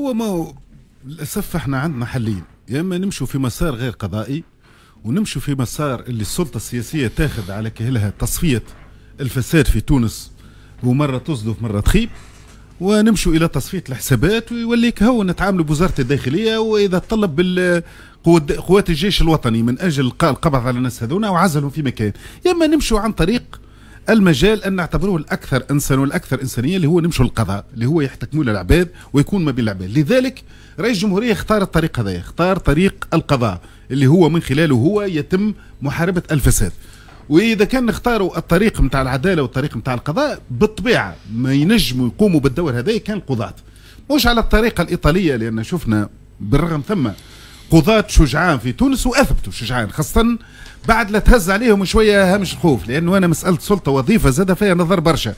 هو ما هو للاسف احنا عندنا حلين يا اما نمشوا في مسار غير قضائي ونمشوا في مسار اللي السلطه السياسيه تاخذ على كهلها تصفيه الفساد في تونس ومره تصدف مره تخيب ونمشوا الى تصفيه الحسابات ويوليك كهو نتعاملوا بوزاره الداخليه واذا طلب قوات الجيش الوطني من اجل القبض على الناس هذونا وعزلهم في مكان يا اما نمشوا عن طريق المجال ان نعتبروه الاكثر انسان والاكثر انسانيه اللي هو نمشوا للقضاء اللي هو يحتكموا للعباد ويكون ما بين العباد لذلك رئيس الجمهوريه اختار الطريق هذا اختار طريق القضاء اللي هو من خلاله هو يتم محاربه الفساد واذا كان نختاروا الطريق نتاع العداله والطريق نتاع القضاء بالطبيعه ما ينجموا يقوموا بالدور هذا كان القضاه مش على الطريقه الايطاليه لان شفنا بالرغم ثم قضاة شجعان في تونس واثبتوا شجعان خاصة بعد لا تهز عليهم شويه هامش الخوف لانه انا مساله سلطه وظيفه زاد فيها نظر برشا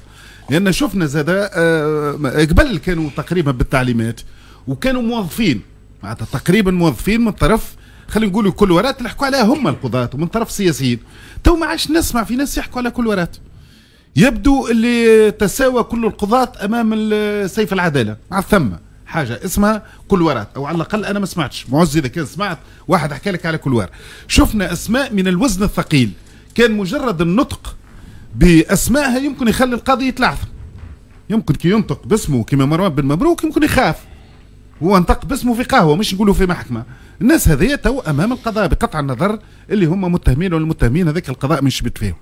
لان شفنا زاد آه، قبل كانوا تقريبا بالتعليمات وكانوا موظفين معناتها تقريبا موظفين من طرف خلينا نقولوا كل ورات اللي حكوا عليها هم القضاة ومن طرف سياسيين تو ما عادش نسمع في ناس يحكوا على كل ورات يبدو اللي تساوى كل القضاة امام سيف العداله مع ثمه حاجه اسمها كلورات او على الاقل انا ما سمعتش معز اذا كان سمعت واحد حكى لك على كلوار شفنا اسماء من الوزن الثقيل كان مجرد النطق باسمائها يمكن يخلي القاضي يتلعثم يمكن كي ينطق باسمه كما مروان بن مبروك يمكن يخاف هو انطق باسمه في قهوه مش نقولوا في محكمه الناس هذيا تو امام القضاء بقطع النظر اللي هم متهمين والمتهمين هذاك القضاء مش شبت فيهم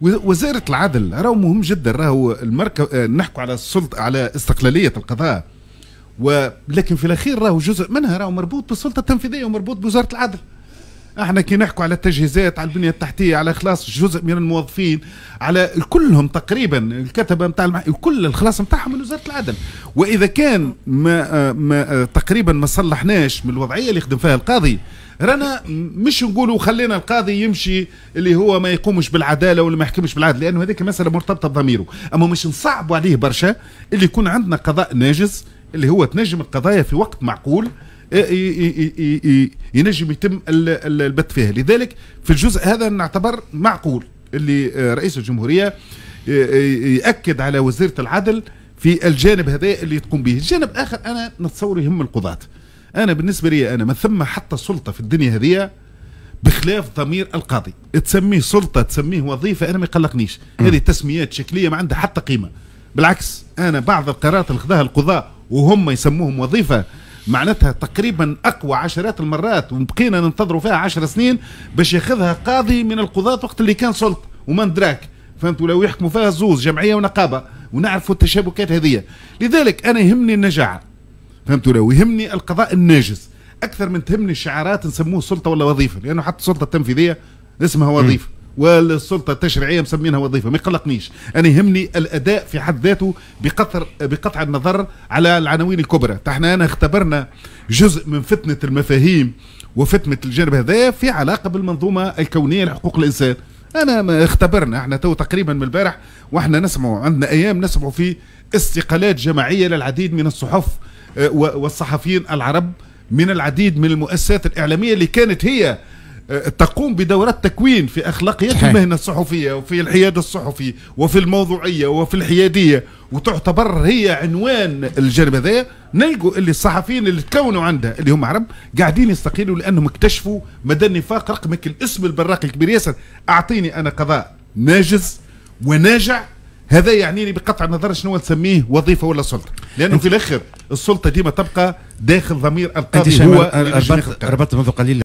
وزاره العدل راهو مهم جدا راهو المركب آه، نحكوا على السلطه على استقلاليه القضاء ولكن في الاخير راهو جزء منها راهو مربوط بالسلطه التنفيذيه ومربوط بوزاره العدل احنا كي نحكوا على التجهيزات على البنيه التحتيه على خلاص جزء من الموظفين على كلهم تقريبا الكتبه نتاع المح... كل الخلاص نتاعهم من وزاره العدل واذا كان ما, ما تقريبا ما صلحناش من الوضعيه اللي يخدم فيها القاضي رانا مش نقولوا خلينا القاضي يمشي اللي هو ما يقومش بالعداله ولا ما يحكمش بالعدل لانه هذيك مساله مرتبطه بضميره اما مش نصعبوا عليه برشا اللي يكون عندنا قضاء ناجز اللي هو تنجم القضايا في وقت معقول إيه، إيه، إيه، ينجم يتم البت فيها لذلك في الجزء هذا نعتبر معقول اللي آه، رئيس الجمهورية آه، آه، يأكد على وزيرة العدل في الجانب هذا اللي تقوم به الجانب آخر أنا نتصور يهم القضاة أنا بالنسبة لي أنا ما ثم حتى سلطة في الدنيا هذه بخلاف ضمير القاضي تسميه سلطة تسميه وظيفة أنا ما يقلقنيش هذه تسميات شكلية ما عندها حتى قيمة بالعكس أنا بعض القرارات اللي خذاها القضاء وهم يسموهم وظيفه معناتها تقريبا اقوى عشرات المرات وبقينا ننتظروا فيها عشر سنين باش ياخذها قاضي من القضاة وقت اللي كان سلط وما ندراك فهمت ولو يحكموا فيها زوز جمعيه ونقابه ونعرفوا التشابكات هذه لذلك انا يهمني النجاعه فهمت ولو يهمني القضاء الناجز اكثر من تهمني الشعارات نسموه سلطه ولا وظيفه لانه حتى السلطه التنفيذيه اسمها وظيفه والسلطه التشريعيه مسمينها وظيفه ما يقلقنيش انا يهمني الاداء في حد ذاته بقطر بقطع النظر على العناوين الكبرى احنا انا اختبرنا جزء من فتنه المفاهيم وفتنه الجانب هذا في علاقه بالمنظومه الكونيه لحقوق الانسان انا ما اختبرنا احنا تو تقريبا من البارح واحنا نسمع عندنا ايام نسمع في استقالات جماعيه للعديد من الصحف آه، والصحفيين العرب من العديد من المؤسسات الاعلاميه اللي كانت هي آه، تقوم بدورات تكوين في أخلاقيات المهنة الصحفية وفي الحياد الصحفي وفي الموضوعية وفي الحيادية وتعتبر هي عنوان الجانب هذايا نلقوا اللي الصحفيين اللي تكونوا عندها اللي هم عرب قاعدين يستقيلوا لأنهم اكتشفوا مدى النفاق رقمك الاسم البراق الكبير ياسر أعطيني أنا قضاء ناجز وناجع هذا يعنيني بقطع النظر شنو نسميه وظيفه ولا سلطه لانه في الاخر السلطه ديما تبقى داخل ضمير القاضي هو ربطت منذ قليل